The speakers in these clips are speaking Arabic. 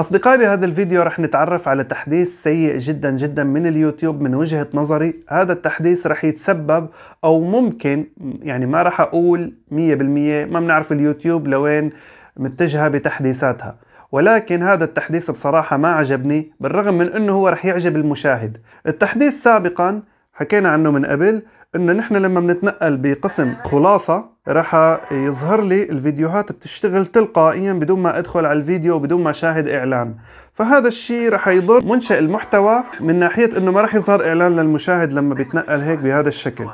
أصدقائي بهذا الفيديو رح نتعرف على تحديث سيء جدا جدا من اليوتيوب من وجهة نظري هذا التحديث رح يتسبب أو ممكن يعني ما رح أقول 100% ما بنعرف اليوتيوب لوين متجهة بتحديثاتها ولكن هذا التحديث بصراحة ما عجبني بالرغم من أنه هو رح يعجب المشاهد التحديث سابقا حكينا عنه من قبل أنه نحن لما بنتنقل بقسم خلاصة راح يظهر لي الفيديوهات بتشتغل تلقائيا بدون ما ادخل على الفيديو وبدون ما شاهد اعلان فهذا الشيء راح يضر منشئ المحتوى من ناحية انه ما راح يظهر اعلان للمشاهد لما بيتنقل هيك بهذا الشكل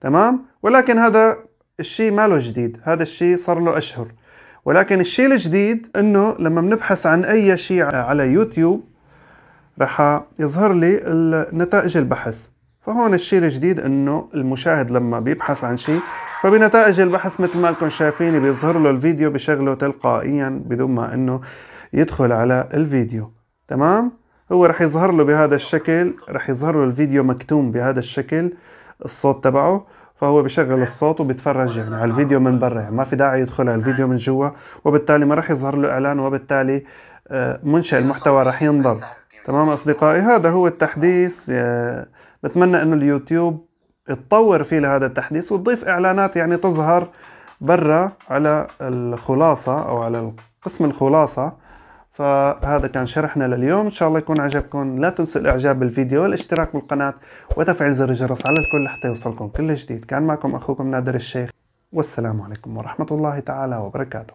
تمام ولكن هذا الشيء ما له جديد هذا الشيء صار له اشهر ولكن الشيء الجديد انه لما بنبحث عن اي شيء على يوتيوب راح يظهر لي نتائج البحث فهون الشيء الجديد انه المشاهد لما بيبحث عن شيء فبنتائج البحث مثل ما لكم شايفين بيظهر له الفيديو بشغله تلقائيا بدون ما انه يدخل على الفيديو تمام هو رح يظهر له بهذا الشكل رح يظهر له الفيديو مكتوم بهذا الشكل الصوت تبعه فهو بشغل الصوت وبتفرج يعني على الفيديو من برا يعني ما في داعي يدخل على الفيديو من جوا وبالتالي ما رح يظهر له اعلان وبالتالي آه، منشئ المحتوى رح ينضب تمام اصدقائي هذا هو التحديث آه، بتمنى انه اليوتيوب تطور فيه لهذا التحديث وتضيف اعلانات يعني تظهر برا على الخلاصة او على قسم الخلاصة فهذا كان شرحنا لليوم ان شاء الله يكون عجبكم لا تنسوا الاعجاب بالفيديو والاشتراك بالقناة وتفعيل زر الجرس على الكل حتى يوصلكم كل جديد كان معكم اخوكم نادر الشيخ والسلام عليكم ورحمة الله تعالى وبركاته